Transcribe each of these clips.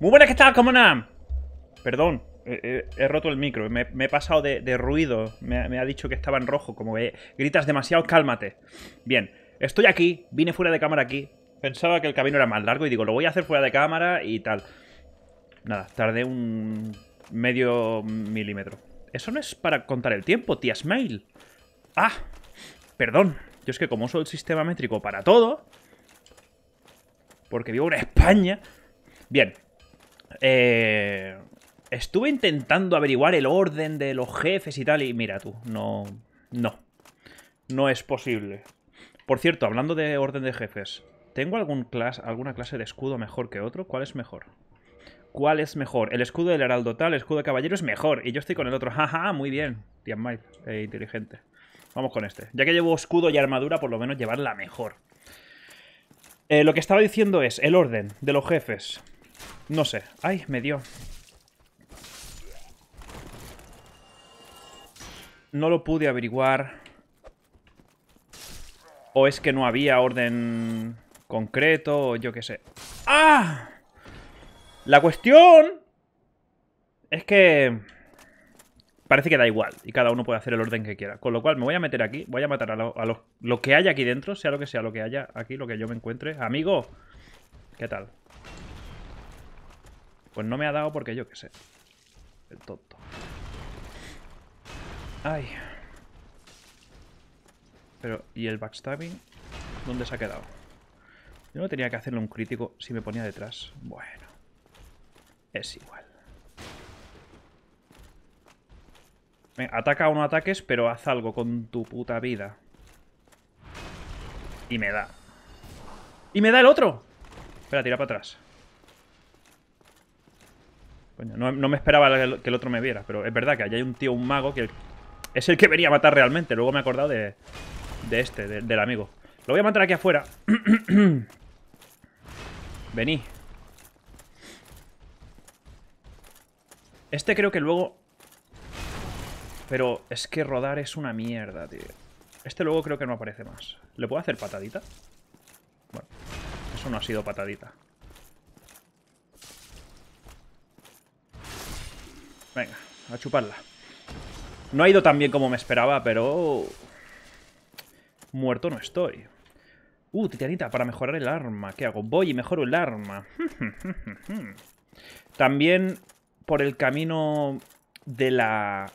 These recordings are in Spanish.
Muy buenas, que tal? ¿Cómo Perdón, he, roto el micro, me, he pasado de, ruido, me, ha dicho que estaba en rojo, como que gritas demasiado, cálmate. Bien, estoy aquí, vine fuera de cámara aquí, pensaba que el camino era más largo y digo, lo voy a hacer fuera de cámara y tal. Nada, tardé un medio milímetro. Eso no es para contar el tiempo, tías mail. Ah, perdón. Yo es que como uso el sistema métrico para todo... Porque vivo en España... Bien, eh, estuve intentando averiguar el orden de los jefes y tal, y mira tú, no. No. No es posible. Por cierto, hablando de orden de jefes, ¿tengo algún alguna clase de escudo mejor que otro? ¿Cuál es mejor? ¿Cuál es mejor? El escudo del heraldo tal, el escudo de caballero es mejor. Y yo estoy con el otro. Jaja, muy bien. Diamite, eh, inteligente. Vamos con este. Ya que llevo escudo y armadura, por lo menos llevar la mejor. Eh, lo que estaba diciendo es el orden de los jefes. No sé. ¡Ay, me dio! No lo pude averiguar. O es que no había orden concreto, o yo qué sé. ¡Ah! La cuestión es que parece que da igual y cada uno puede hacer el orden que quiera. Con lo cual me voy a meter aquí, voy a matar a, lo, lo que haya aquí dentro, sea lo que sea lo que haya aquí, lo que yo me encuentre. Amigo, ¿qué tal? Pues no me ha dado porque yo qué sé. El tonto. Ay. Pero, ¿y el backstabbing? ¿Dónde se ha quedado? Yo no tenía que hacerle un crítico si me ponía detrás. Bueno. Es igual. Ataca o no ataques, pero haz algo con tu puta vida. Y me da. ¡Y me da el otro! Espera, tira para atrás no, me esperaba que el otro me viera, pero es verdad que allá hay un tío, un mago, que es el que venía a matar realmente. Luego me he acordado de, de este, del amigo. Lo voy a matar aquí afuera. Vení. Este creo que luego... Pero es que rodar es una mierda, tío. Este luego creo que no aparece más. ¿Le puedo hacer patadita? Bueno, eso no ha sido patadita. Venga, a chuparla. No ha ido tan bien como me esperaba, pero... Muerto no estoy. Uh, titanita, para mejorar el arma. ¿Qué hago? Voy y mejoro el arma. También por el camino de la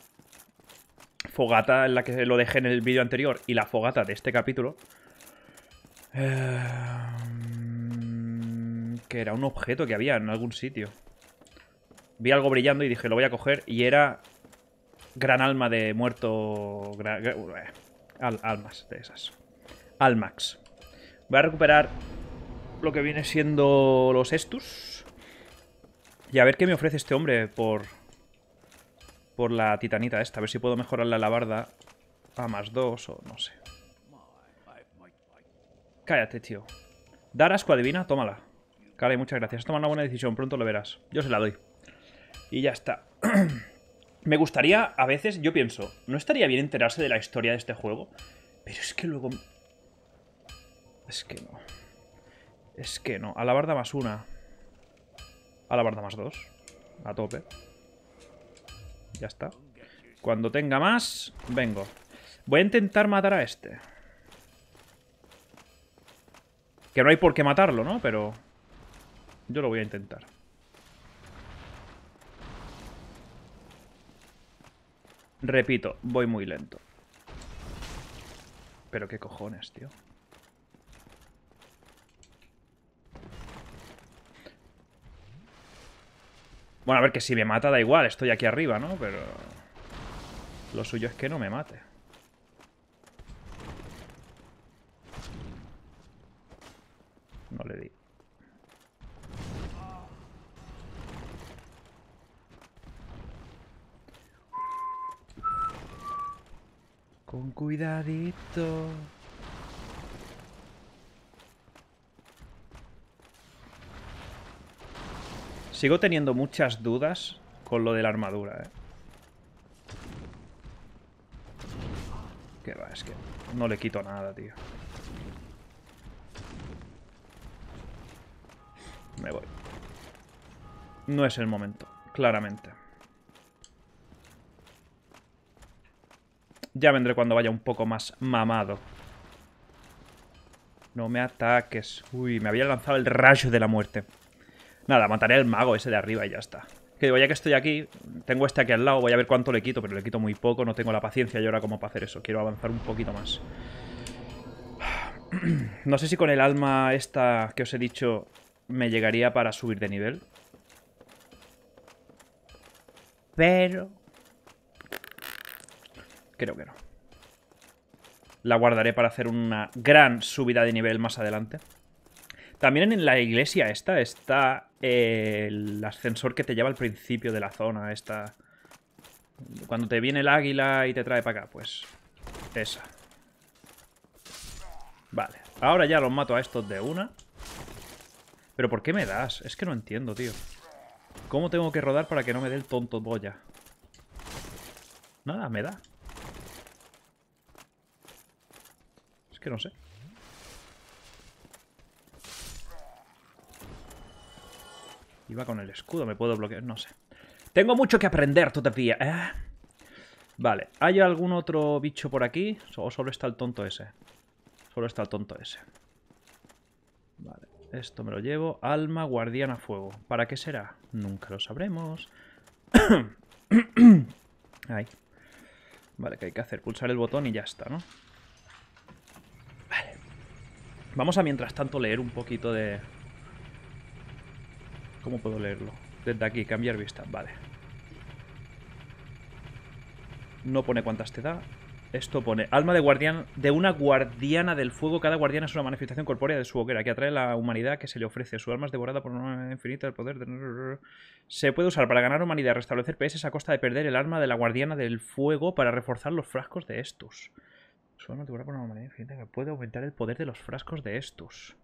fogata en la que lo dejé en el vídeo anterior y la fogata de este capítulo. Eh, que era un objeto que había en algún sitio vi algo brillando y dije, lo voy a coger. Y era gran alma de muerto... Eh, al, almas de esas. Almax. Voy a recuperar lo que viene siendo los Estus. Y a ver qué me ofrece este hombre por... Por la titanita esta. A ver si puedo mejorar la labarda a más dos o no sé. Cállate, tío. Dar asco adivina, tómala. Cale, muchas gracias. Toma una buena decisión, pronto lo verás. Yo se la doy. Y ya está. Me gustaría, a veces, yo pienso, ¿no estaría bien enterarse de la historia de este juego? Pero es que luego... Es que no. Es que no. A la barda más una. A la barda más dos. A tope. Ya está. Cuando tenga más, vengo. Voy a intentar matar a este. Que no hay por qué matarlo, ¿no? Pero... Yo lo voy a intentar. Repito, voy muy lento. Pero qué cojones, tío. Bueno, a ver, que si me mata da igual, estoy aquí arriba, ¿no? Pero... Lo suyo es que no me mate. No le di. Con cuidadito. Sigo teniendo muchas dudas con lo de la armadura, ¿eh? Que va, es que no le quito nada, tío. Me voy. No es el momento, claramente. Ya vendré cuando vaya un poco más mamado. No me ataques. Uy, me había lanzado el rayo de la muerte. Nada, mataré al mago ese de arriba y ya está. Que digo, ya que estoy aquí, tengo este aquí al lado, voy a ver cuánto le quito, pero le quito muy poco, no tengo la paciencia y ahora como para hacer eso. Quiero avanzar un poquito más. No sé si con el alma esta que os he dicho me llegaría para subir de nivel. Pero Creo que no. La guardaré para hacer una gran subida de nivel más adelante. También en la iglesia esta está el ascensor que te lleva al principio de la zona. Esta... Cuando te viene el águila y te trae para acá, pues... Esa. Vale. Ahora ya los mato a estos de una. ¿Pero por qué me das? Es que no entiendo, tío. ¿Cómo tengo que rodar para que no me dé el tonto boya? Nada, me da. no sé. Iba con el escudo, me puedo bloquear, no sé. Tengo mucho que aprender todavía, ¿eh? Vale, ¿hay algún otro bicho por aquí? ¿O solo está el tonto ese? Solo está el tonto ese. Vale, esto me lo llevo. Alma guardiana a fuego. ¿Para qué será? Nunca lo sabremos. Ahí. Vale, que hay que hacer pulsar el botón y ya está, ¿no? Vamos a mientras tanto leer un poquito de... ¿Cómo puedo leerlo? Desde aquí, cambiar vista, vale. No pone cuántas te da. Esto pone alma de guardián de una guardiana del fuego. Cada guardiana es una manifestación corpórea de su hoguera que atrae la humanidad que se le ofrece. Su alma es devorada por una infinita del poder. De... Se puede usar para ganar humanidad, restablecer PS a costa de perder el arma de la guardiana del fuego para reforzar los frascos de estos. Su alma por una humanidad infinita que puede aumentar el poder de los frascos de Estus.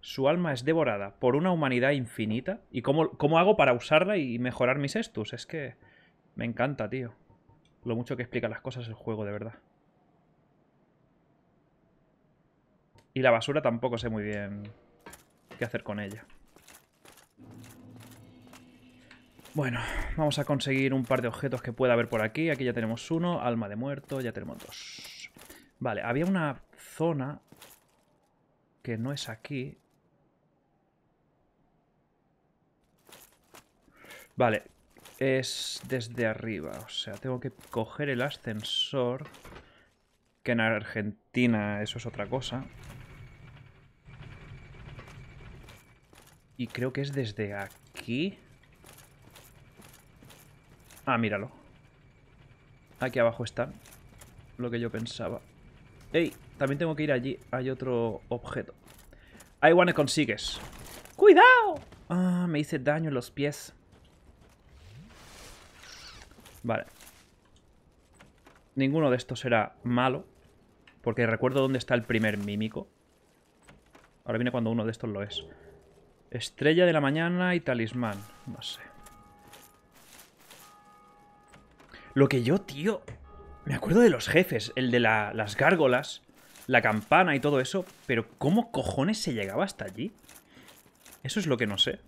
Su alma es devorada por una humanidad infinita. ¿Y cómo, cómo hago para usarla y mejorar mis Estus? Es que me encanta, tío. Lo mucho que explica las cosas el juego, de verdad. Y la basura tampoco sé muy bien qué hacer con ella. Bueno, vamos a conseguir un par de objetos que pueda haber por aquí. Aquí ya tenemos uno, alma de muerto, ya tenemos dos. Vale, había una zona que no es aquí. Vale, es desde arriba. O sea, tengo que coger el ascensor. Que en Argentina eso es otra cosa. Y creo que es desde aquí. Ah, míralo. Aquí abajo está lo que yo pensaba. ¡Ey! También tengo que ir allí. Hay otro objeto. Hay one consigues. ¡Cuidado! Ah, me hice daño en los pies. Vale. Ninguno de estos será malo. Porque recuerdo dónde está el primer mímico. Ahora viene cuando uno de estos lo es. Estrella de la mañana y talismán. No sé. Lo que yo, tío... Me acuerdo de los jefes, el de las gárgolas, la campana y todo eso, pero ¿cómo cojones se llegaba hasta allí? Eso es lo que no sé.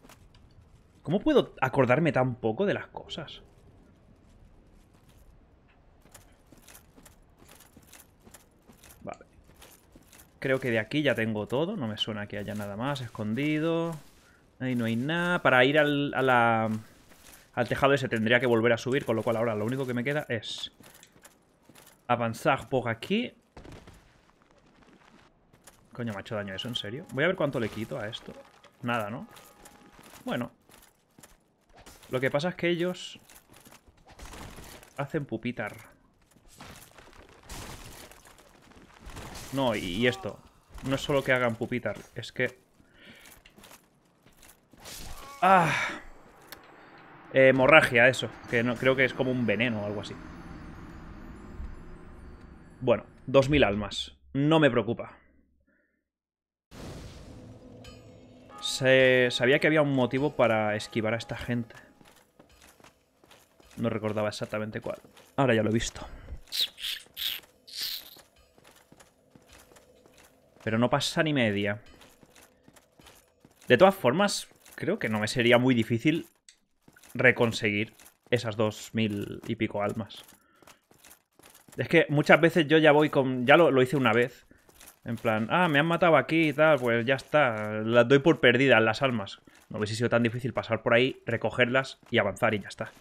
¿Cómo puedo acordarme tan poco de las cosas? Vale. Creo que de aquí ya tengo todo. No me suena que haya nada más escondido. Ahí no hay nada. Para ir al, a al tejado ese tendría que volver a subir, con lo cual ahora lo único que me queda es Avanzar por aquí. Coño, me ha hecho daño eso, ¿en serio? Voy a ver cuánto le quito a esto. Nada, ¿no? Bueno. Lo que pasa es que ellos... Hacen pupitar. No, y, esto. No es solo que hagan pupitar, es que... ¡Ah! Eh, hemorragia, eso. Que no, creo que es como un veneno o algo así. Bueno, 2.000 almas. No me preocupa. Se... Sabía que había un motivo para esquivar a esta gente. No recordaba exactamente cuál. Ahora ya lo he visto. Pero no pasa ni media. De todas formas, creo que no me sería muy difícil reconseguir esas dos y pico almas. Es que muchas veces yo ya voy con... Ya lo, hice una vez. En plan, ah, me han matado aquí y tal, pues ya está. Las doy por perdidas las almas. No hubiese sido tan difícil pasar por ahí, recogerlas y avanzar y ya está.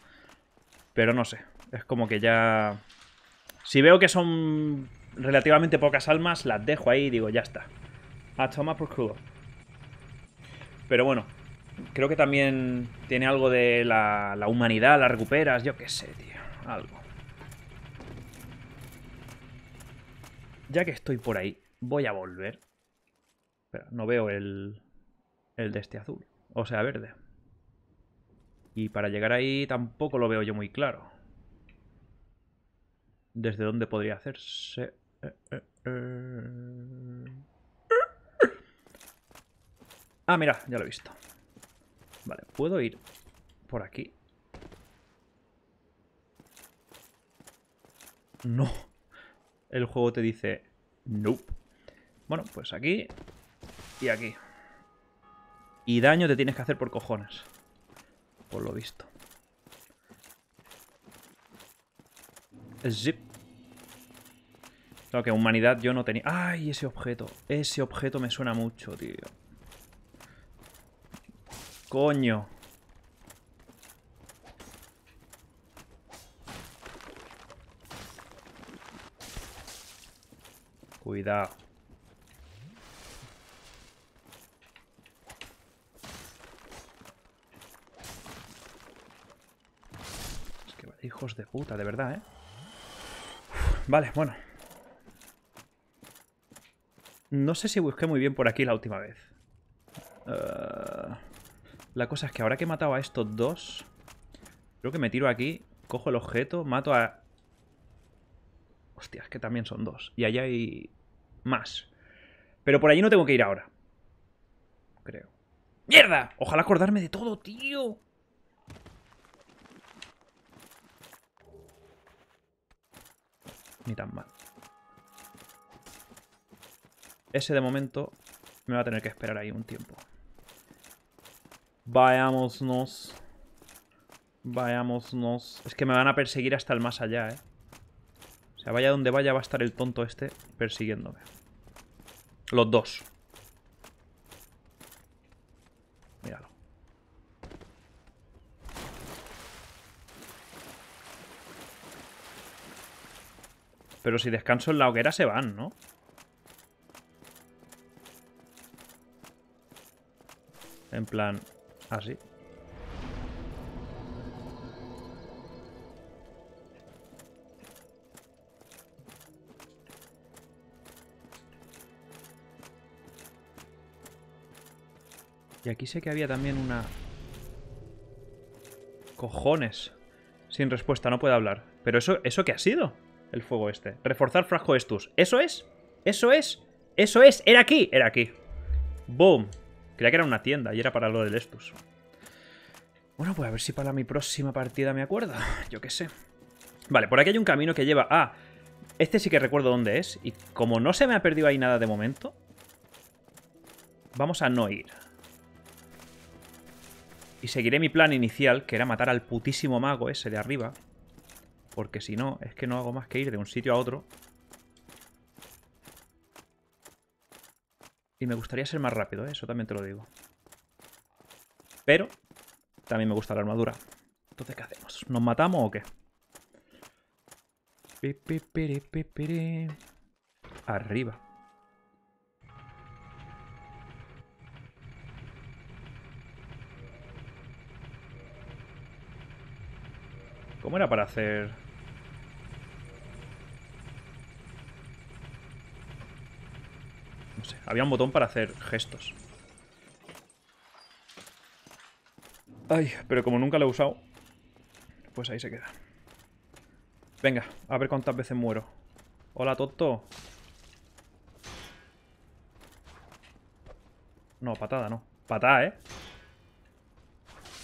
Pero no sé, es como que ya... Si veo que son relativamente pocas almas, las dejo ahí y digo, ya está. A tomar por culo. Pero bueno, creo que también tiene algo de la, la humanidad, la recuperas, yo qué sé, tío. Algo. ya que estoy por ahí, voy a volver. Pero no veo el, el de este azul, o sea, verde. Y para llegar ahí tampoco lo veo yo muy claro. ¿Desde dónde podría hacerse? Eh, eh, eh, ah, mira, ya lo he visto. Vale, puedo ir por aquí. No el juego te dice nope. Bueno, pues aquí y aquí. Y daño te tienes que hacer por cojones. Por lo visto. Zip. Lo que humanidad yo no tenía... ¡Ay, ese objeto! Ese objeto me suena mucho, tío. ¡Coño! Es que hijos de puta, de verdad, ¿eh? vale, bueno. No sé si busqué muy bien por aquí la última vez. Eh, la cosa es que ahora que he matado a estos dos... Creo que me tiro aquí, cojo el objeto, mato a... Hostia, es que también son dos. Y allá hay más. Pero por allí no tengo que ir ahora. Creo. ¡Mierda! Ojalá acordarme de todo, tío. Ni tan mal. Ese de momento me va a tener que esperar ahí un tiempo. Vayámonos. Vayámonos. Es que me van a perseguir hasta el más allá, ¿eh? O sea, vaya donde vaya va a estar el tonto este persiguiéndome. Los dos. Míralo. Pero si descanso en la hoguera se van, ¿no? En plan, así. Y aquí sé que había también una... ¡Cojones! Sin respuesta, no puede hablar. ¿Pero eso, eso qué ha sido? El fuego este. Reforzar frasco estus. ¿Eso es? ¿Eso es? ¡Eso es! ¡Era aquí! Era aquí. ¡Boom! Creía que era una tienda y era para lo del estus. Bueno, pues a ver si para mi próxima partida me acuerdo. Yo qué sé. Vale, por aquí hay un camino que lleva a... este sí que recuerdo dónde es. Y como no se me ha perdido ahí nada de momento... Vamos a no ir. Y seguiré mi plan inicial, que era matar al putísimo mago ese de arriba. Porque si no, es que no hago más que ir de un sitio a otro. Y me gustaría ser más rápido, ¿eh? eso también te lo digo. Pero también me gusta la armadura. Entonces, ¿qué hacemos? ¿Nos matamos o qué? Arriba. era para hacer...? No sé, había un botón para hacer gestos. Ay, pero como nunca lo he usado, pues ahí se queda. Venga, a ver cuántas veces muero. Hola, Toto No, patada no. Patada, ¿eh?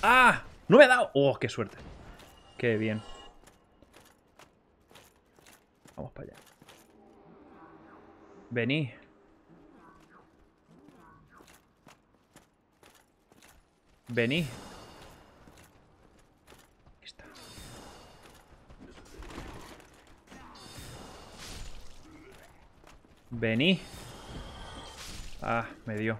¡Ah! ¡No me ha dado! ¡Oh, qué suerte! Qué bien. Vamos para allá. Vení. Vení. Aquí está. Vení. Ah, me dio.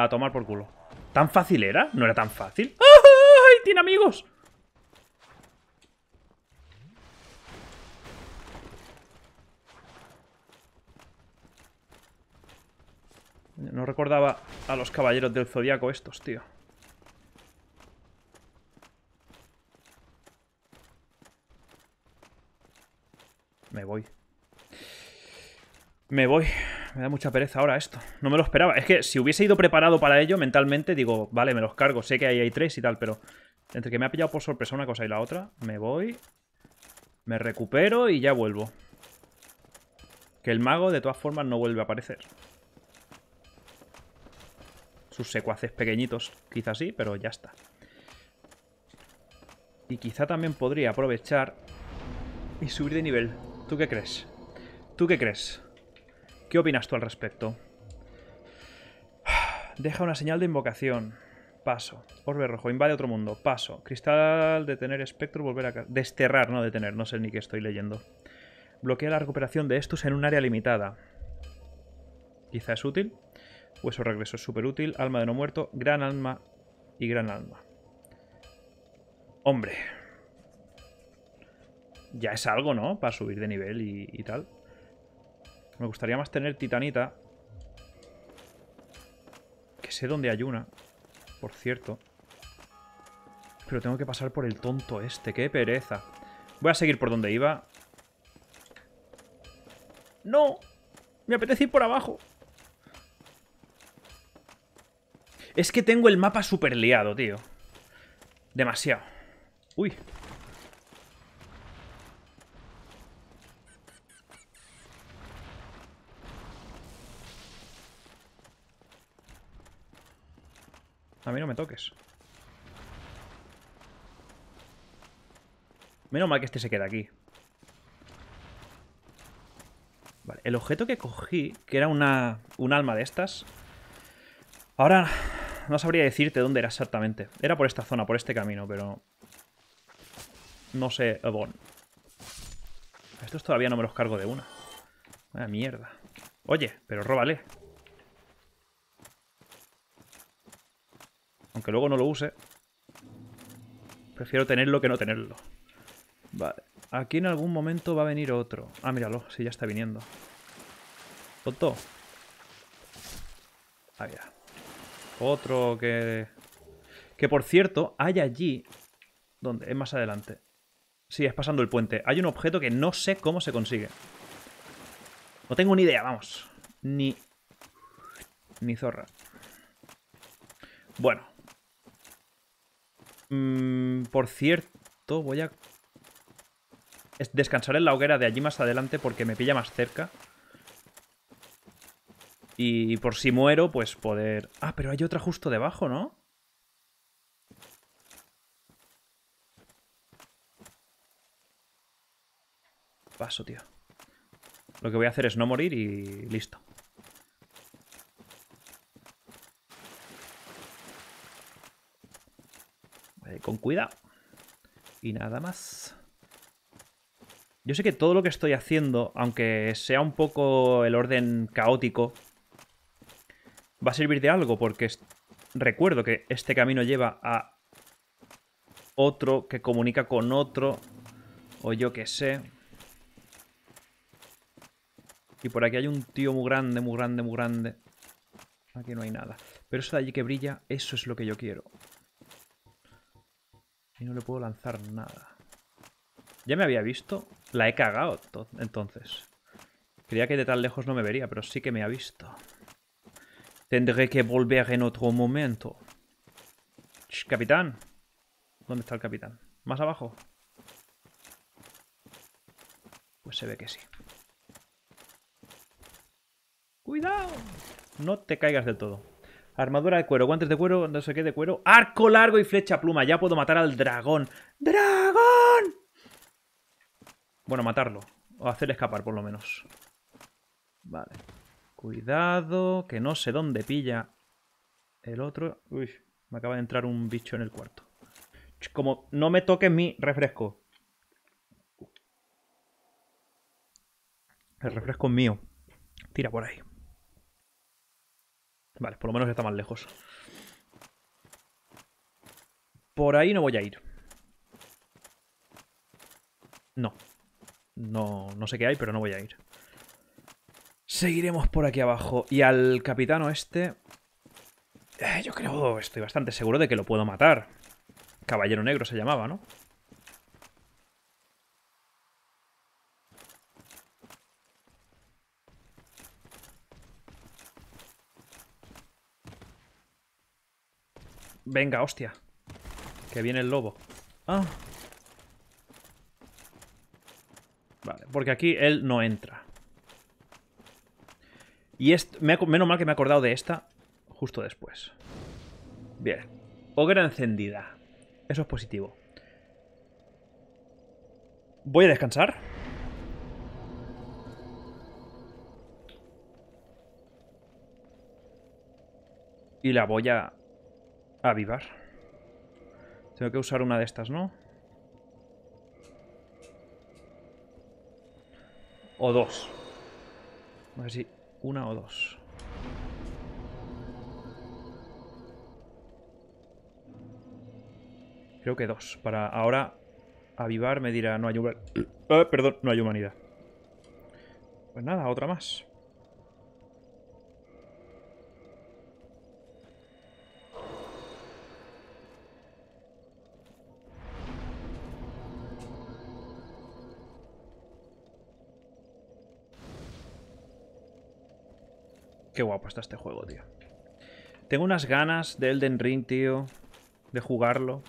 A tomar por culo. ¿Tan fácil era? ¿No era tan fácil? ¡Ay! ¡Tiene amigos! No recordaba a los caballeros del zodiaco estos, tío. Me voy. Me voy me da mucha pereza ahora esto. No me lo esperaba. Es que si hubiese ido preparado para ello mentalmente, digo, vale, me los cargo. Sé que ahí hay tres y tal, pero entre que me ha pillado por sorpresa una cosa y la otra, me voy, me recupero y ya vuelvo. Que el mago, de todas formas, no vuelve a aparecer. Sus secuaces pequeñitos, quizás sí, pero ya está. Y quizá también podría aprovechar y subir de nivel. ¿Tú qué crees? ¿Tú qué crees? ¿Qué opinas tú al respecto? Deja una señal de invocación. Paso. Orbe rojo. Invade otro mundo. Paso. Cristal. Detener espectro. Volver a... Desterrar, no detener. No sé ni qué estoy leyendo. Bloquea la recuperación de estos en un área limitada. Quizá es útil. Hueso regreso es súper útil. Alma de no muerto. Gran alma y gran alma. Hombre. Ya es algo, ¿no? Para subir de nivel y, y tal. Me gustaría más tener titanita. Que sé dónde hay una, por cierto. Pero tengo que pasar por el tonto este. ¡Qué pereza! Voy a seguir por donde iba. ¡No! Me apetece ir por abajo. Es que tengo el mapa super liado, tío. Demasiado. Uy, A mí no me toques. Menos mal que este se queda aquí. Vale, el objeto que cogí, que era una, un alma de estas... Ahora no sabría decirte dónde era exactamente. Era por esta zona, por este camino, pero... No sé, Bon. Estos todavía no me los cargo de una. Vaya mierda. Oye, pero róbale. Aunque luego no lo use. Prefiero tenerlo que no tenerlo. Vale. Aquí en algún momento va a venir otro. Ah, míralo. Sí, ya está viniendo. Tonto. Ahí ya. Otro que... Que por cierto, hay allí... ¿Dónde? Es más adelante. Sí, es pasando el puente. Hay un objeto que no sé cómo se consigue. No tengo ni idea, vamos. Ni... Ni zorra. Bueno, Mm, por cierto, voy a descansar en la hoguera de allí más adelante porque me pilla más cerca. Y por si muero, pues poder... Ah, pero hay otra justo debajo, ¿no? Paso, tío. Lo que voy a hacer es no morir y listo. Eh, con cuidado. Y nada más. Yo sé que todo lo que estoy haciendo, aunque sea un poco el orden caótico, va a servir de algo porque recuerdo que este camino lleva a otro que comunica con otro o yo qué sé. Y por aquí hay un tío muy grande, muy grande, muy grande. Aquí no hay nada. Pero eso de allí que brilla, eso es lo que yo quiero. Y no le puedo lanzar nada. Ya me había visto. La he cagado entonces. Creía que de tan lejos no me vería, pero sí que me ha visto. Tendré que volver en otro momento. capitán. ¿Dónde está el capitán? ¿Más abajo? Pues se ve que sí. ¡Cuidado! No te caigas del todo. Armadura de cuero, guantes de cuero, no sé qué de cuero. Arco largo y flecha pluma. Ya puedo matar al dragón. ¡Dragón! Bueno, matarlo. O hacerle escapar, por lo menos. Vale. Cuidado, que no sé dónde pilla el otro. Uy, me acaba de entrar un bicho en el cuarto. Como no me toque mi refresco. El refresco es mío. Tira por ahí. Vale, por lo menos está más lejos. Por ahí no voy a ir. No. No, no sé qué hay, pero no voy a ir. Seguiremos por aquí abajo. Y al capitano este... Eh, yo creo, estoy bastante seguro de que lo puedo matar. Caballero Negro se llamaba, ¿no? Venga, hostia. Que viene el lobo. Ah. Vale, porque aquí él no entra. Y me menos mal que me he acordado de esta justo después. Bien. Hoguera encendida. Eso es positivo. Voy a descansar. Y la voy a Avivar. Tengo que usar una de estas, ¿no? O dos. No sé si una o dos. Creo que dos. Para ahora avivar me dirá no hay humanidad. Ah, perdón, no hay humanidad. Pues nada, otra más. Qué guapo está este juego, tío. Tengo unas ganas de Elden Ring, tío. De jugarlo.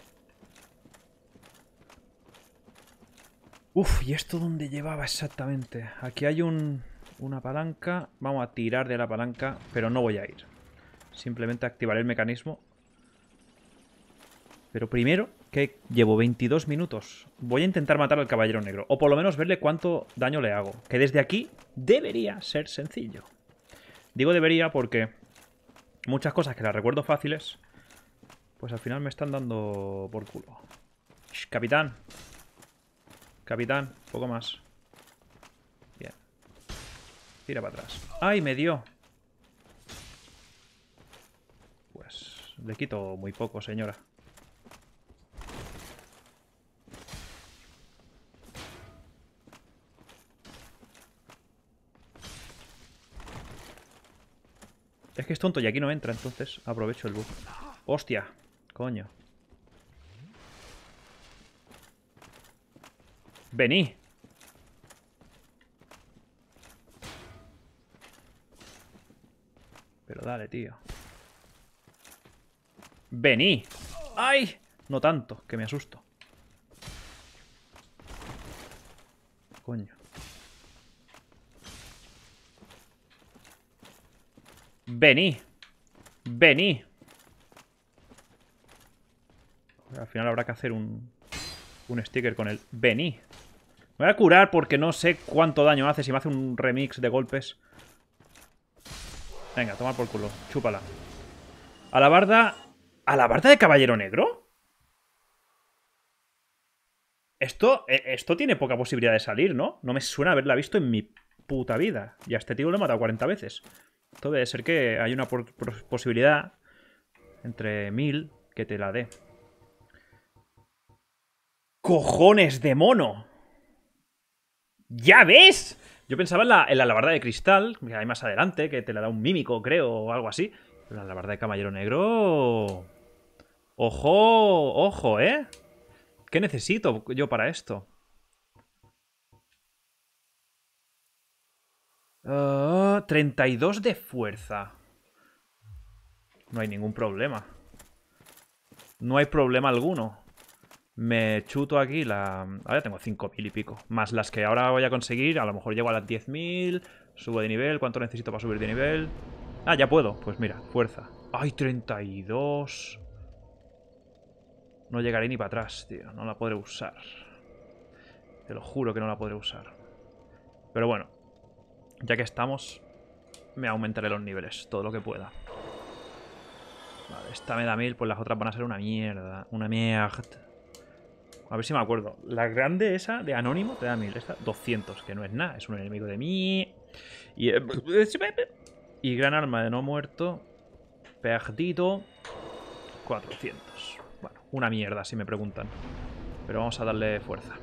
Uf, ¿y esto dónde llevaba exactamente? Aquí hay un, una palanca. Vamos a tirar de la palanca, pero no voy a ir. Simplemente activaré el mecanismo. Pero primero, que llevo 22 minutos. Voy a intentar matar al caballero negro. O por lo menos verle cuánto daño le hago. Que desde aquí debería ser sencillo. Digo debería porque muchas cosas que las recuerdo fáciles, pues al final me están dando por culo. Shh, capitán. Capitán, poco más. Bien. Tira para atrás. ¡Ay, me dio! Pues le quito muy poco, señora. Es que es tonto y aquí no entra, entonces aprovecho el bug. ¡Hostia! Coño. ¡Vení! Pero dale, tío. ¡Vení! ¡Ay! No tanto, que me asusto. Coño. Vení. Vení. Al final habrá que hacer un, un sticker con el vení. Me voy a curar porque no sé cuánto daño hace si me hace un remix de golpes. Venga, tomar por culo. Chúpala. A la barda... ¿A la barda de Caballero Negro? Esto, e, esto tiene poca posibilidad de salir, ¿no? No me suena haberla visto en mi puta vida. Y a este tío lo he matado 40 veces. Esto debe ser que hay una posibilidad entre mil que te la dé. ¡Cojones de mono! ¡Ya ves! Yo pensaba en la, la alabarda de cristal, que hay más adelante, que te la da un mímico, creo, o algo así. la alabarda de caballero negro... ¡Ojo! ¡Ojo, eh! ¿Qué necesito yo para esto? Ah 32 de fuerza. No hay ningún problema. No hay problema alguno. Me chuto aquí la... Ahora tengo 5.000 y pico. Más las que ahora voy a conseguir. A lo mejor llego a las 10.000. Subo de nivel. ¿Cuánto necesito para subir de nivel? Ah, ya puedo. Pues mira, fuerza. ¡Ay, 32! No llegaré ni para atrás, tío. No la podré usar. Te lo juro que no la podré usar. Pero bueno. Ya que estamos me aumentaré los niveles, todo lo que pueda. Vale, esta me da mil, pues las otras van a ser una mierda. Una mierda. A ver si me acuerdo. La grande esa de Anónimo te da mil. Esta 200, que no es nada. Es un enemigo de mí. Y, eh, y gran arma de no muerto. Perdido. 400. Bueno, una mierda si me preguntan. Pero vamos a darle fuerza.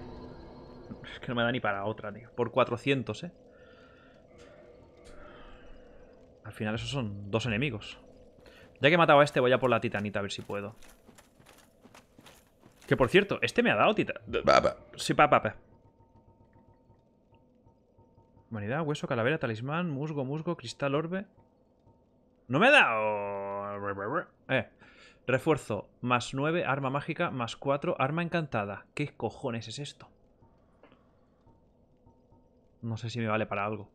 Es que no me da ni para otra, tío. Por 400, eh. Al final esos son dos enemigos. Ya que he matado a este, voy a por la titanita a ver si puedo. Que por cierto, este me ha dado titanita Sí, papá. Humanidad, hueso, calavera, talismán, musgo, musgo, cristal, orbe. ¡No me ha dado! Eh. Refuerzo, más 9, arma mágica, más 4, arma encantada. ¿Qué cojones es esto? No sé si me vale para algo.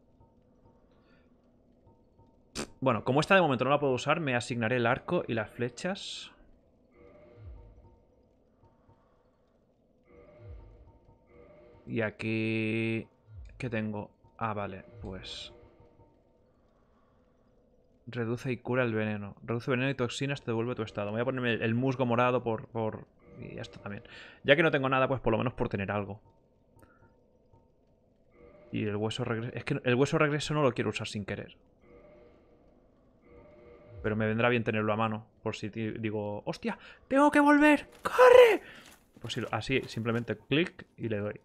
Bueno, como esta de momento no la puedo usar, me asignaré el arco y las flechas. Y aquí... ¿Qué tengo? Ah, vale, pues... Reduce y cura el veneno. Reduce veneno y toxinas, te devuelve tu estado. Voy a ponerme el musgo morado por... por... Y esto también. Ya que no tengo nada, pues por lo menos por tener algo. Y el hueso regreso... Es que el hueso regreso no lo quiero usar sin querer. Pero me vendrá bien tenerlo a mano. Por si digo, hostia, tengo que volver, corre. Pues así, simplemente clic y le doy.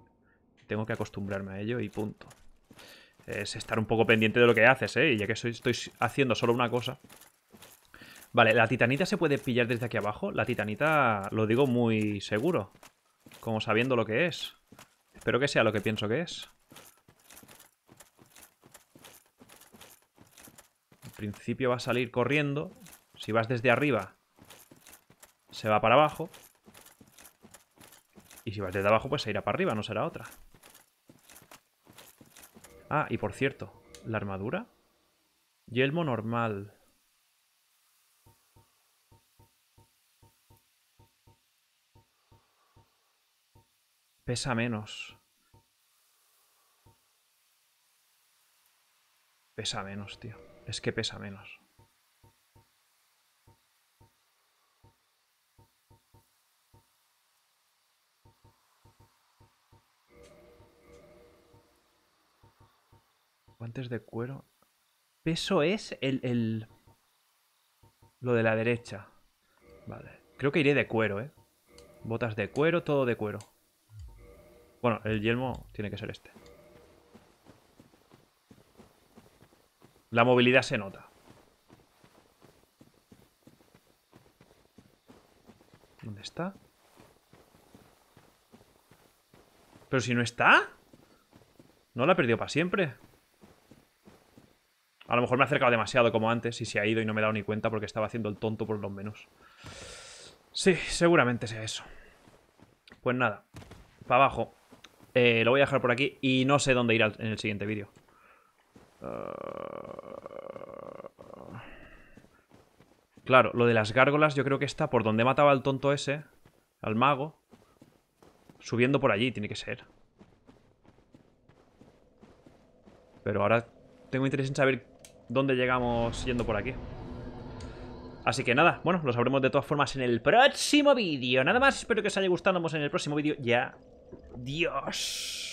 Tengo que acostumbrarme a ello y punto. Es estar un poco pendiente de lo que haces, ¿eh? Y ya que estoy haciendo solo una cosa. Vale, la titanita se puede pillar desde aquí abajo. La titanita lo digo muy seguro. Como sabiendo lo que es. Espero que sea lo que pienso que es. principio va a salir corriendo. Si vas desde arriba, se va para abajo. Y si vas desde abajo, pues se irá para arriba, no será otra. Ah, y por cierto, la armadura. Yelmo normal. Pesa menos. Pesa menos, tío es que pesa menos. Guantes de cuero. Peso es el, el... Lo de la derecha. Vale. Creo que iré de cuero, ¿eh? Botas de cuero, todo de cuero. Bueno, el yelmo tiene que ser este. La movilidad se nota. ¿Dónde está? ¿Pero si no está? ¿No la he perdido para siempre? A lo mejor me ha acercado demasiado como antes y se ha ido y no me he dado ni cuenta porque estaba haciendo el tonto por lo menos. Sí, seguramente sea eso. Pues nada, para abajo. Eh, lo voy a dejar por aquí y no sé dónde ir en el siguiente vídeo. Eh, claro, lo de las gárgolas yo creo que está por donde mataba al tonto ese, al mago. Subiendo por allí, tiene que ser. Pero ahora tengo interés en saber dónde llegamos yendo por aquí. Así que nada, bueno, lo sabremos de todas formas en el próximo vídeo. Nada más, espero que os haya gustado. Nos vemos en el próximo vídeo. Ya. Dios.